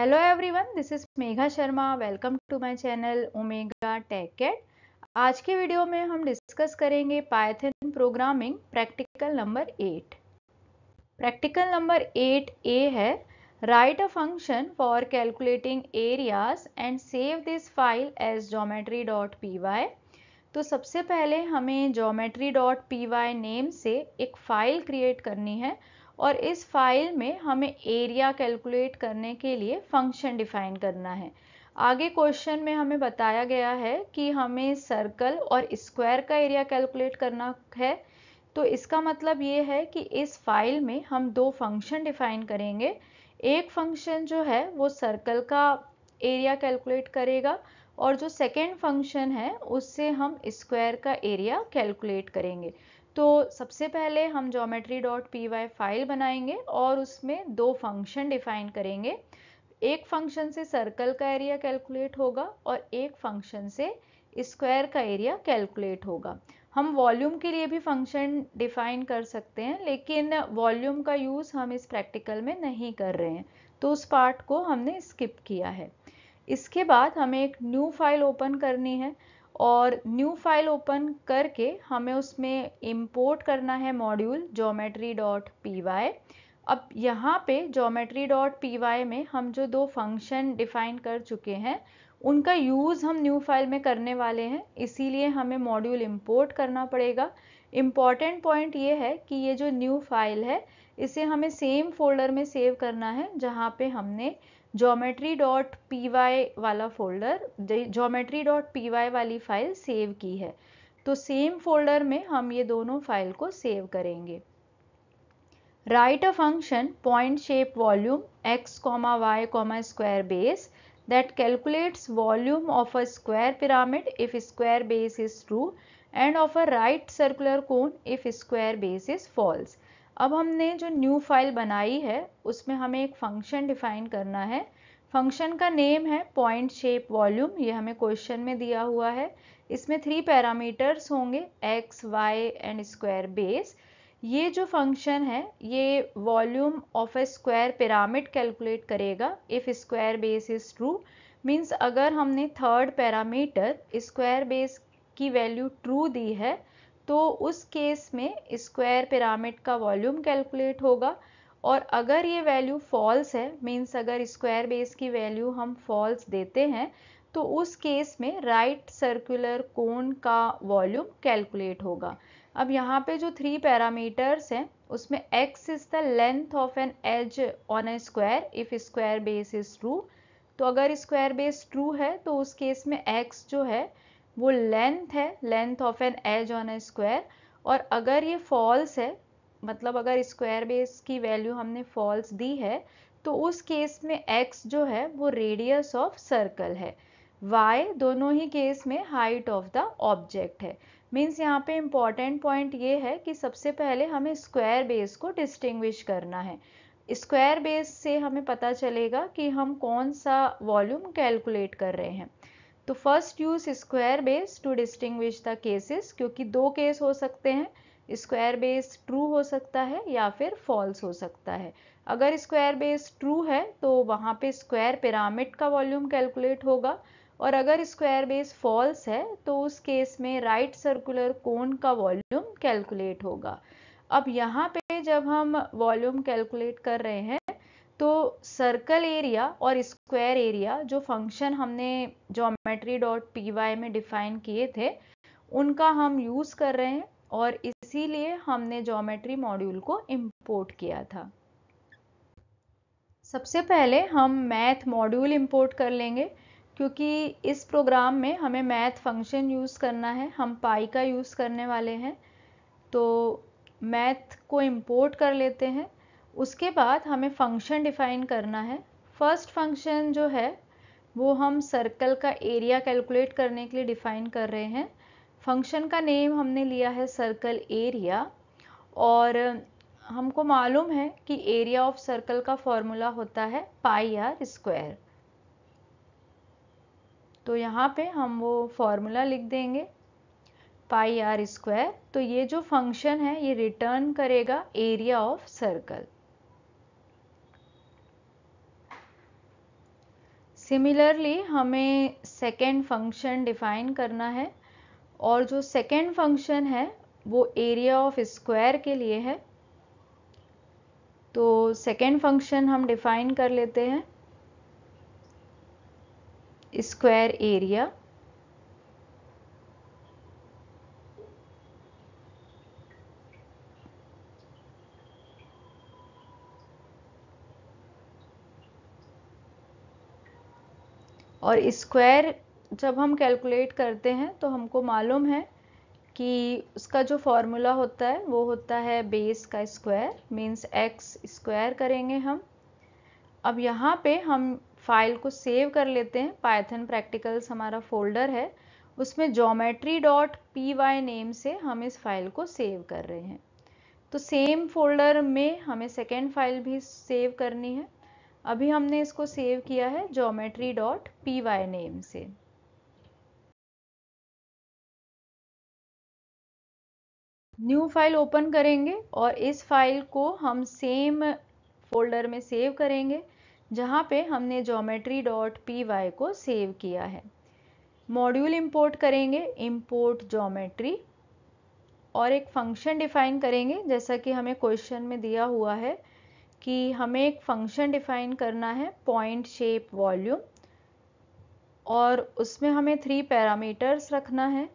Hello everyone this is Megha Sharma welcome to my channel omega टेकेट आज के वीडियो में हम डिस्कस करेंगे Python programming practical number eight practical number eight A है write a function for calculating areas and save this file as geometry dot P Y तो सबसे पहले हमें geometry dot P Y name से एक फाइल क्रिएट करनी है और इस फाइल में हमें एरिया कैलकुलेट करने के लिए फंक्शन डिफाइन करना है आगे क्वेश्चन में हमें बताया गया है कि हमें सर्कल और स्क्वायर का एरिया कैलकुलेट करना है तो इसका मतलब ये है कि इस फाइल में हम दो फंक्शन डिफाइन करेंगे एक फंक्शन जो है वो सर्कल का एरिया कैलकुलेट करेगा और जो सेकेंड फंक्शन है उससे हम स्क्वायर का एरिया कैलकुलेट करेंगे तो सबसे पहले हम geometry dot P Y file बनाएंगे और उसमें दो फंक्शन डिफाइन करेंगे एक फंक्शन से सर्कल का एरिया कैलकुलेट होगा और एक फंक्शन से स्क्वायर का एरिया कैलकुलेट होगा हम वॉल्यूम के लिए भी फंक्शन डिफाइन कर सकते हैं लेकिन वॉल्यूम का यूज़ हम इस प्रैक्टिकल में नहीं कर रहे हैं तो उस पार्ट को हमने स्किप किया है इसके बाद हमें एक न्यू फाइल ओपन करनी है और न्यू फाइल ओपन करके हमें उसमें इंपोर्ट करना है module geometry dot P Y अब यहाँ पे जोमेट्री डॉट पी वाई में हम जो दो फंक्शन डिफाइन कर चुके हैं उनका यूज़ हम न्यू फाइल में करने वाले हैं इसीलिए हमें मॉड्यूल इंपोर्ट करना पड़ेगा इम्पॉर्टेंट पॉइंट ये है कि ये जो न्यू फाइल है इसे हमें सेम फोल्डर में सेव करना है जहाँ पे हमने जोमेट्री डॉट पी वाई वाला folder geometry dot P Y वाली फाइल सेव की है तो सेम फोल्डर में हम ये दोनों फाइल को सेव करेंगे write a function point shape volume X comma Y comma square base that calculates volume of a square pyramid if square base is true and of a right circular cone if square base is false अब हमने जो new file बनाई है उसमें हमें एक function define करना है फंक्शन का नेम है पॉइंट शेप वॉल्यूम ये हमें क्वेश्चन में दिया हुआ है इसमें थ्री पैरामीटर्स होंगे X Y and square base ये जो फंक्शन है ये volume of a square pyramid calculate करेगा if square base is true means अगर हमने थर्ड पैरामीटर स्क्वायर बेस की वैल्यू ट्रू दी है तो उस केस में स्क्वायर पिरामिड का वॉल्यूम कैलकुलेट होगा और अगर ये वैल्यू फॉल्स है मीन्स अगर स्क्वायर बेस की वैल्यू हम फॉल्स देते हैं तो उस केस में राइट सर्कुलर कोन का वॉल्यूम कैलकुलेट होगा अब यहाँ पे जो थ्री पैरामीटर्स हैं उसमें x is the length of an edge on a square if square base is true तो अगर स्क्वायर बेस ट्रू है तो उस केस में x जो है वो लेंथ है length of an edge on a square और अगर ये फॉल्स है मतलब अगर स्क्वायर बेस की वैल्यू हमने फॉल्स दी है तो उस केस में एक्स जो है वो रेडियस ऑफ सर्कल है वाई दोनों ही केस में हाइट ऑफ द ऑब्जेक्ट है मीन्स यहाँ पे इम्पॉर्टेंट पॉइंट ये है कि सबसे पहले हमें स्क्वायर बेस को डिस्टिंग्विश करना है स्क्वायर बेस से हमें पता चलेगा कि हम कौन सा वॉल्यूम कैलकुलेट कर रहे हैं तो first use square base to distinguish the cases क्योंकि दो केस हो सकते हैं स्क्वायर बेस ट्रू हो सकता है या फिर फॉल्स हो सकता है अगर स्क्वायर बेस ट्रू है तो वहाँ पे स्क्वायर पिरामिड का वॉल्यूम कैलकुलेट होगा और अगर स्क्वायर बेस फॉल्स है तो उस केस में राइट सर्कुलर कोन का वॉल्यूम कैलकुलेट होगा अब यहाँ पे जब हम वॉल्यूम कैलकुलेट कर रहे हैं तो सर्कल एरिया और स्क्वायर एरिया जो फंक्शन हमने जोमेट्री डॉट पी वाई में डिफाइन किए थे उनका हम यूज़ कर रहे हैं और इसीलिए हमने जोमेट्री मॉड्यूल को इम्पोर्ट किया था सबसे पहले हम मैथ मॉड्यूल इम्पोर्ट कर लेंगे क्योंकि इस प्रोग्राम में हमें मैथ फंक्शन यूज़ करना है हम पाई का यूज़ करने वाले हैं तो मैथ को इम्पोर्ट कर लेते हैं उसके बाद हमें फंक्शन डिफाइन करना है फर्स्ट फंक्शन जो है वो हम सर्कल का एरिया कैलकुलेट करने के लिए डिफाइन कर रहे हैं फंक्शन का नेम हमने लिया है सर्कल एरिया और हमको मालूम है कि एरिया ऑफ सर्कल का फॉर्मूला होता है पाई आर स्क्वायर तो यहाँ पे हम वो फॉर्मूला लिख देंगे पाई आर स्क्वायर तो ये जो फंक्शन है ये रिटर्न करेगा एरिया ऑफ सर्कल सिमिलरली हमें सेकेंड फंक्शन डिफाइन करना है और जो सेकेंड फंक्शन है वो एरिया ऑफ स्क्वायर के लिए है तो सेकेंड फंक्शन हम डिफाइन कर लेते हैं स्क्वायर एरिया और स्क्वायर जब हम कैलकुलेट करते हैं तो हमको मालूम है कि उसका जो फॉर्मूला होता है वो होता है बेस का स्क्वायर मीन्स एक्स स्क्वायर करेंगे हम अब यहाँ पे हम फाइल को सेव कर लेते हैं पाइथन प्रैक्टिकल्स हमारा फोल्डर है उसमें geometry dot P Y name से हम इस फाइल को सेव कर रहे हैं तो सेम फोल्डर में हमें सेकेंड फाइल भी सेव करनी है अभी हमने इसको सेव किया है geometry dot P Y name से न्यू फाइल ओपन करेंगे और इस फाइल को हम सेम फोल्डर में सेव करेंगे जहाँ पे हमने जोमेट्री डॉट पी वाई को सेव किया है मॉड्यूल इंपोर्ट करेंगे इंपोर्ट जोमेट्री और एक फंक्शन डिफाइन करेंगे जैसा कि हमें क्वेश्चन में दिया हुआ है कि हमें एक फंक्शन डिफाइन करना है पॉइंट शेप वॉल्यूम और उसमें हमें थ्री पैरामीटर्स रखना है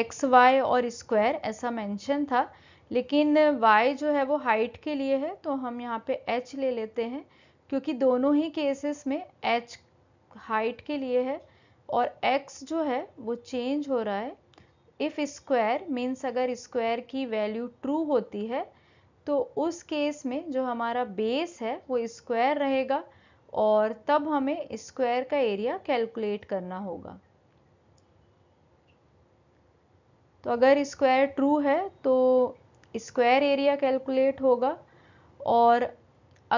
एक्स वाई और स्क्वायर ऐसा मेंशन था लेकिन y जो है वो हाइट के लिए है तो हम यहाँ पे h ले लेते हैं क्योंकि दोनों ही केसेस में h हाइट के लिए है और x जो है वो चेंज हो रहा है इफ़ स्क्वायर मीन्स अगर स्क्वायर की वैल्यू ट्रू होती है तो उस केस में जो हमारा बेस है वो स्क्वायर रहेगा और तब हमें स्क्वायर का एरिया कैलकुलेट करना होगा तो अगर स्क्वायर ट्रू है तो स्क्वायर एरिया कैलकुलेट होगा और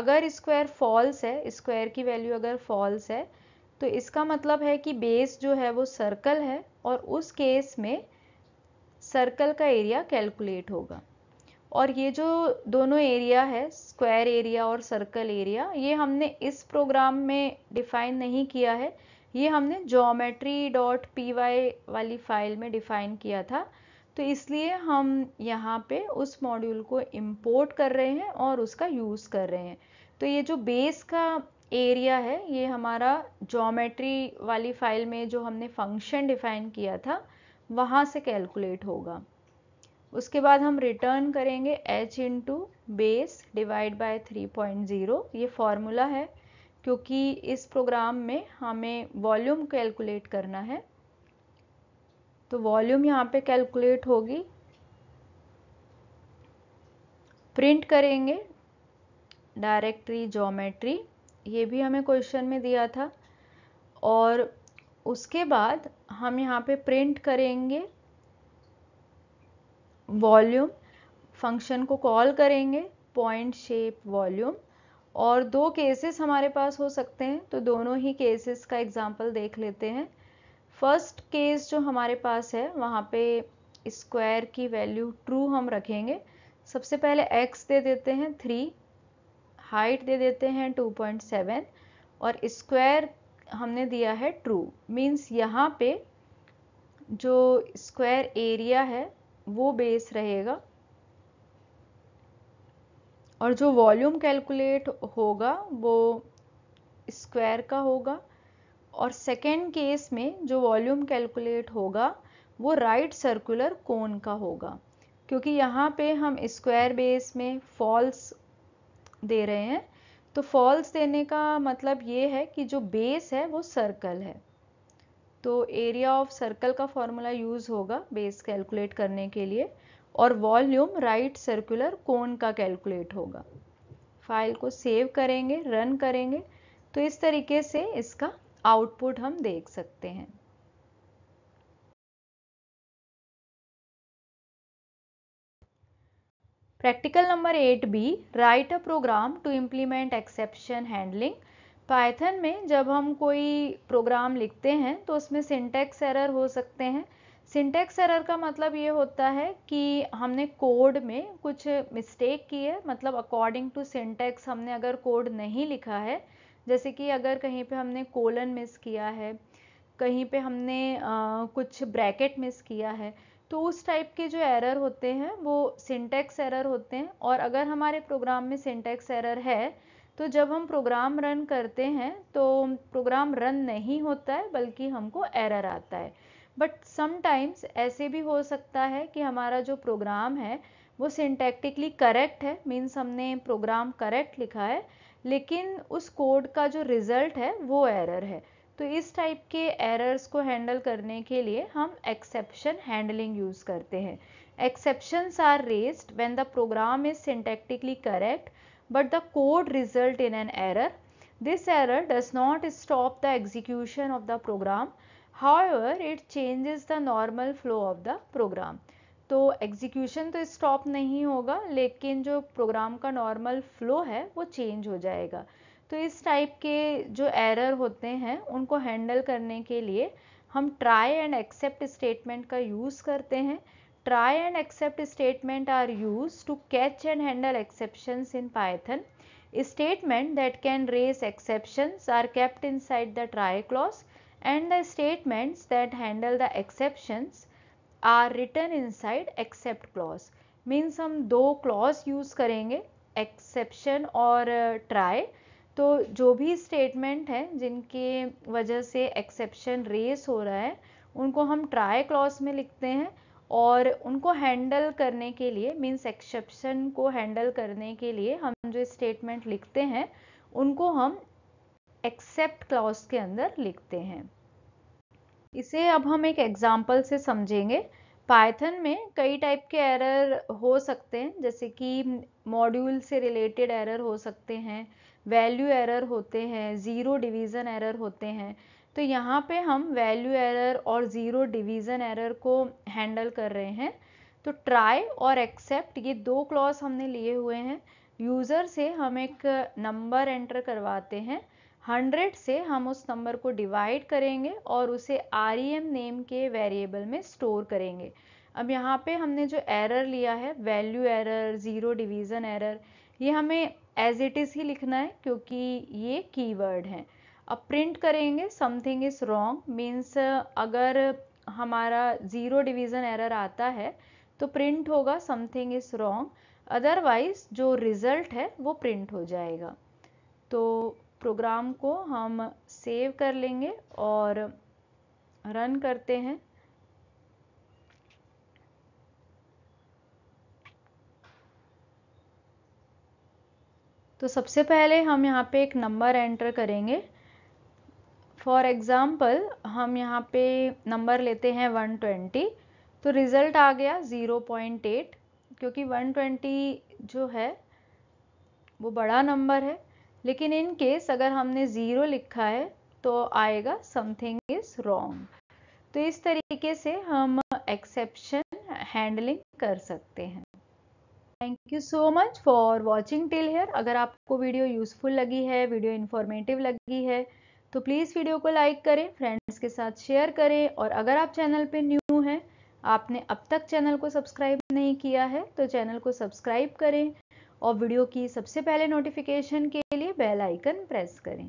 अगर स्क्वायर फॉल्स है स्क्वायर की वैल्यू अगर फॉल्स है तो इसका मतलब है कि बेस जो है वो सर्कल है और उस केस में सर्कल का एरिया कैलकुलेट होगा और ये जो दोनों एरिया है स्क्वायर एरिया और सर्कल एरिया ये हमने इस प्रोग्राम में डिफाइन नहीं किया है ये हमने जोमेट्री डॉट पी वाई वाली फाइल में डिफाइन किया था तो इसलिए हम यहाँ पे उस मॉड्यूल को इंपोर्ट कर रहे हैं और उसका यूज़ कर रहे हैं तो ये जो बेस का एरिया है ये हमारा जोमेट्री वाली फाइल में जो हमने फंक्शन डिफाइन किया था वहाँ से कैलकुलेट होगा उसके बाद हम रिटर्न करेंगे h into base divide by 3.0 ये फॉर्मूला है क्योंकि इस प्रोग्राम में हमें वॉल्यूम कैलकुलेट करना है तो वॉल्यूम यहाँ पे कैलकुलेट होगी प्रिंट करेंगे डायरेक्टरी जोमेट्री ये भी हमें क्वेश्चन में दिया था और उसके बाद हम यहाँ पे प्रिंट करेंगे वॉल्यूम फंक्शन को कॉल करेंगे पॉइंट शेप वॉल्यूम और दो केसेस हमारे पास हो सकते हैं तो दोनों ही केसेस का एग्जाम्पल देख लेते हैं फर्स्ट केस जो हमारे पास है वहाँ पे स्क्वायर की वैल्यू ट्रू हम रखेंगे सबसे पहले एक्स दे देते हैं थ्री हाइट दे देते हैं टू पॉइंट सेवन और स्क्वायर हमने दिया है ट्रू मीन्स यहाँ पे जो स्क्वायर एरिया है वो बेस रहेगा और जो वॉल्यूम कैलकुलेट होगा वो स्क्वायर का होगा और सेकेंड केस में जो वॉल्यूम कैलकुलेट होगा वो राइट सर्कुलर कोन का होगा क्योंकि यहाँ पे हम स्क्वायर बेस में फॉल्स दे रहे हैं तो फॉल्स देने का मतलब ये है कि जो बेस है वो सर्कल है तो एरिया ऑफ सर्कल का फॉर्मूला यूज़ होगा बेस कैलकुलेट करने के लिए और वॉल्यूम राइट सर्कुलर कोन का कैलकुलेट होगा फाइल को सेव करेंगे रन करेंगे तो इस तरीके से इसका आउटपुट हम देख सकते हैं practical number eight B write a program to implement exception handling Python में जब हम कोई प्रोग्राम लिखते हैं तो उसमें सिंटेक्स एरर हो सकते हैं सिंटेक्स एरर का मतलब ये होता है कि हमने कोड में कुछ मिस्टेक की है मतलब अकॉर्डिंग टू सिंटेक्स हमने अगर कोड नहीं लिखा है जैसे कि अगर कहीं पे हमने कोलन मिस किया है कहीं पे हमने आ, कुछ ब्रैकेट मिस किया है तो उस टाइप के जो एरर होते हैं वो सिंटेक्स एरर होते हैं और अगर हमारे प्रोग्राम में सिंटेक्स एरर है तो जब हम प्रोग्राम रन करते हैं तो प्रोग्राम रन नहीं होता है बल्कि हमको एरर आता है बट समटाइम्स ऐसे भी हो सकता है कि हमारा जो प्रोग्राम है वो सिंटेक्टिकली करेक्ट है मीन्स हमने प्रोग्राम करेक्ट लिखा है लेकिन उस कोड का जो रिज़ल्ट है वो एरर है तो इस टाइप के एरर्स को हैंडल करने के लिए हम एक्सेप्शन हैंडलिंग यूज़ करते हैं exceptions are raised when the program is syntactically correct but the code result in an error. This error does not stop the execution of the program. However, it changes the normal flow of the program. तो execution तो stop नहीं होगा लेकिन जो programme का normal flow है वो change हो जाएगा तो इस टाइप के जो एरर होते हैं उनको हैंडल करने के लिए हम ट्राई एंड एक्सेप्ट स्टेटमेंट का यूज़ करते हैं try and accept statement are used to catch and handle exceptions in Python. a Statement that can raise exceptions are kept inside the try clause and the statements that handle the exceptions are written inside except clause. means hum do clause use karenge exception or uh, try तो जो भी statement है जिनके वजह से exception race हो रहा है उनको हम ट्राई क्लॉज में लिखते हैं और उनको हैंडल करने के लिए मीन्स एक्सेप्शन को हैंडल करने के लिए हम जो स्टेटमेंट लिखते हैं उनको हम एक्सेप्ट क्लॉज के अंदर लिखते हैं इसे अब हम एक एग्जाम्पल से समझेंगे पाइथन में कई टाइप के एरर हो सकते हैं जैसे कि मॉड्यूल से रिलेटेड एरर हो सकते हैं वैल्यू एरर होते हैं ज़ीरो डिवीज़न एरर होते हैं तो यहाँ पे हम वैल्यू एरर और ज़ीरो डिवीज़न एरर को हैंडल कर रहे हैं तो ट्राई और एक्सेप्ट ये दो क्लॉज हमने लिए हुए हैं यूज़र से हम एक नंबर एंटर करवाते हैं हंड्रेड से हम उस नंबर को डिवाइड करेंगे और उसे आर नेम के वेरिएबल में स्टोर करेंगे अब यहाँ पे हमने जो एरर लिया है value error zero division error ये हमें एज इट इज़ ही लिखना है क्योंकि ये कीवर्ड हैं अब प्रिंट करेंगे समथिंग इज़ रॉन्ग मीन्स अगर हमारा ज़ीरो डिवीज़न एरर आता है तो प्रिंट होगा समथिंग इज़ रॉन्ग अदरवाइज जो रिज़ल्ट है वो प्रिंट हो जाएगा तो प्रोग्राम को हम सेव कर लेंगे और रन करते हैं तो सबसे पहले हम यहाँ पे एक नंबर एंटर करेंगे फॉर एग्ज़ाम्पल हम यहाँ पे नंबर लेते हैं 120 तो रिज़ल्ट आ गया 0.8 क्योंकि 120 जो है वो बड़ा नंबर है लेकिन इन केस अगर हमने ज़ीरो लिखा है तो आएगा समथिंग इज़ रॉन्ग तो इस तरीके से हम एक्सेप्शन हैंडलिंग कर सकते हैं thank you so much for watching till here अगर आपको वीडियो यूज़फुल लगी है वीडियो इन्फॉर्मेटिव लगी है तो प्लीज़ वीडियो को लाइक करें फ्रेंड्स के साथ शेयर करें और अगर आप चैनल पर न्यू हैं आपने अब तक चैनल को सब्सक्राइब नहीं किया है तो चैनल को सब्सक्राइब करें और वीडियो की सबसे पहले नोटिफिकेशन के लिए बेल आइकन प्रेस करें